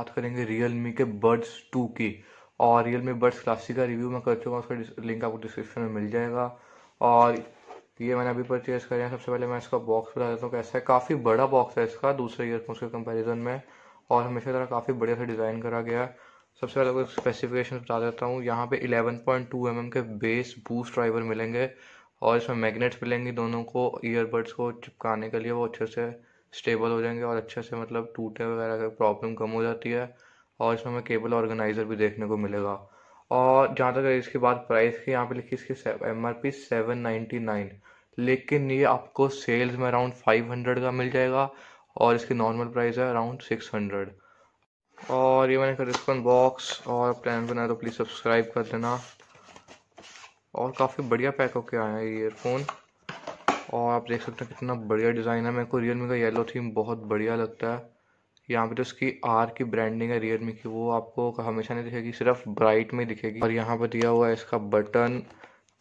बात करेंगे real me के बर्ड्स टू की और रियल मी बर्ड्स क्लासिक का रिव्यू मैं कर चुका हूँ उसका लिंक आपको डिस्क्रिप्शन में मिल जाएगा और ये मैंने अभी परचेज़ करें सबसे पहले मैं इसका बॉक्स बता देता हूँ कैसा है काफ़ी बड़ा बॉक्स है इसका दूसरे ईयरफोन के कंपेरिजन में और हमेशा तरह काफ़ी बढ़िया से डिज़ाइन करा गया है सबसे पहले स्पेसिफिकेशन बता देता हूँ यहाँ पे टू एम mm के बेस बूस्ट ड्राइवर मिलेंगे और इसमें मैगनेट्स मिलेंगी दोनों को ईयरबड्स को चिपकाने के लिए वो अच्छे से स्टेबल हो जाएंगे और अच्छे से मतलब टूटे वगैरह की प्रॉब्लम कम हो जाती है और इसमें हमें केबल ऑर्गेनाइज़र भी देखने को मिलेगा और जहाँ तक इसके बाद प्राइस की यहाँ पे लिखी इसकी M R P seven ninety nine लेकिन ये आपको सेल्स में अराउंड फाइव हंड्रेड का मिल जाएगा और इसकी नॉर्मल प्राइस है अराउंड सिक्स हंड्रेड और ये मैंने इसको बॉक्स और प्लान बनाया तो प्लीज़ सब्सक्राइब कर देना और काफ़ी बढ़िया पैक होके आया है ये ईयरफोन और आप देख सकते हैं कितना बढ़िया डिज़ाइन है मेरे को रियल मी का येलो थीम बहुत बढ़िया लगता है यहाँ पे तो उसकी आर की ब्रांडिंग है रियल मी की वो आपको हमेशा नहीं दिखेगी सिर्फ ब्राइट में दिखेगी और यहाँ पर दिया हुआ है इसका बटन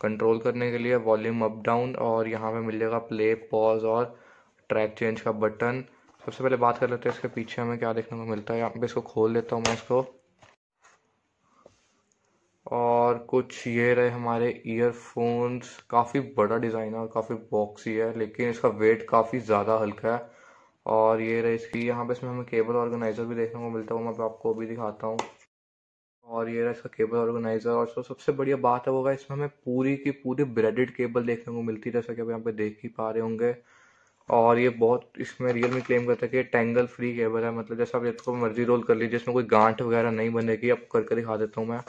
कंट्रोल करने के लिए वॉल्यूम अप डाउन और यहाँ पे मिलेगा प्ले पॉज और ट्रैक चेंज का बटन सबसे पहले बात कर लेते हैं इसके पीछे हमें क्या देखने को मिलता है यहाँ पे इसको खोल लेता हूँ मैं इसको और कुछ ये रहे हमारे ईयरफोन्स काफ़ी बड़ा डिज़ाइन है और काफ़ी बॉक्सी है लेकिन इसका वेट काफ़ी ज़्यादा हल्का है और ये रहे इसकी यहाँ पे इसमें हमें केबल ऑर्गेनाइज़र भी देखने को मिलता है वो मैं आपको अभी दिखाता हूँ और ये रहा इसका केबल ऑर्गेनाइज़र और सो सबसे बढ़िया बात है होगा इसमें हमें पूरी की पूरी ब्रेडेड केबल देखने को मिलती है जैसा कि आप यहाँ पे देख ही पा रहे होंगे और ये बहुत इसमें रियल में क्लेम करता है कि टेंगल फ्री केबल है मतलब जैसा आप इसको मर्जी रोल कर लीजिए इसमें कोई गांठ वगैरह नहीं बनेगी अब करके दिखा देता हूँ मैं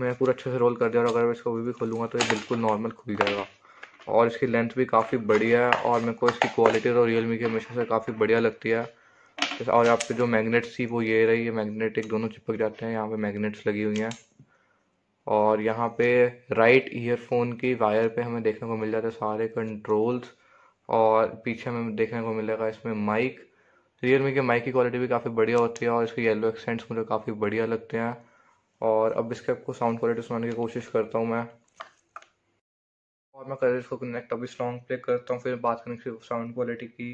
मैं पूरा अच्छे से रोल कर दिया और अगर मैं इसको अभी भी खोलूँगा तो ये बिल्कुल नॉर्मल खुल जाएगा और इसकी लेंथ भी काफ़ी बढ़िया है और मेरे को इसकी क्वालिटी तो रियल मी की हमेशा से काफ़ी बढ़िया लगती है और आपके जो मैगनेट्स थी वो ये रही है मैगनेटिक दोनों चिपक जाते हैं यहाँ पर मैगनेट्स लगी हुई हैं और यहाँ पे राइट ईयरफोन की वायर पे हमें देखने को मिल जाते हैं सारे कंट्रोल्स और पीछे हमें देखने को मिलेगा इसमें माइक रियल मी के माइक की क्वालिटी भी काफ़ी बढ़िया होती है और इसके येलो एक्सेंट्स मुझे काफ़ी बढ़िया लगते हैं और अब इसके आपको साउंड क्वालिटी सुनाने की कोशिश करता हूँ मैं और मैं कलर इसको कनेक्ट अभी सॉन्ग प्ले करता हूँ फिर बात करने साउंड क्वालिटी की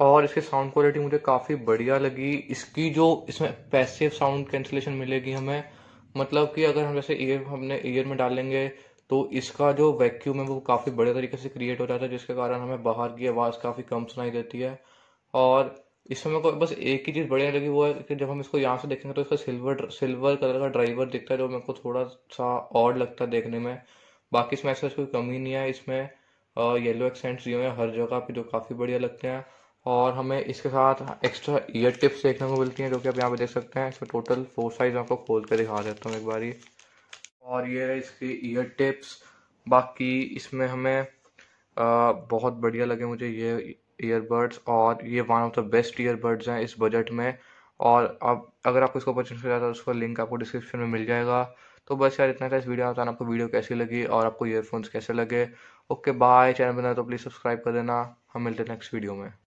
और इसकी साउंड क्वालिटी मुझे काफ़ी बढ़िया लगी इसकी जो इसमें पैसिव साउंड कैंसलेशन मिलेगी हमें मतलब कि अगर हम जैसे ईयर हमने ईयर में डालेंगे तो इसका जो वैक्यूम है वो काफ़ी बढ़िया तरीके से क्रिएट हो जाता है जिसके कारण हमें बाहर की आवाज़ काफ़ी कम सुनाई देती है और इसमें मेरे को बस एक ही चीज़ बढ़िया लगी वो है कि जब हम इसको यहाँ से देखेंगे तो इसका सिल्वर सिल्वर कलर का ड्राइवर दिखता है जो मेरे को थोड़ा सा ऑड लगता है देखने में बाकी इसमें ऐसा कोई कमी नहीं है इसमें येलो एक्सेंट्स दिए हुए हैं हर जगह पे जो काफ़ी बढ़िया लगते हैं और हमें इसके साथ एक्स्ट्रा ईयर टिप्स देखने को मिलती हैं जो कि आप यहाँ पे देख सकते हैं इसमें टोटल फोर साइज आपको खोल कर दिखा देता हूँ एक बार और ये है इसकी ईयर टिप्स बाकी इसमें हमें आ, बहुत बढ़िया लगे मुझे ये ईयरबड्स और ये one of the best earbuds हैं इस बजट में और अब आप, अगर आपको इसको परचेज करना है तो उसका लिंक आपको डिस्क्रिप्शन में मिल जाएगा तो बस यार इतना था इस वीडियो में आपको वीडियो कैसी लगी और आपको ईयरफोन्स कैसे लगे ओके बाय चैनल बनाए तो प्लीज़ सब्सक्राइब कर देना हम मिलते हैं नेक्स्ट वीडियो में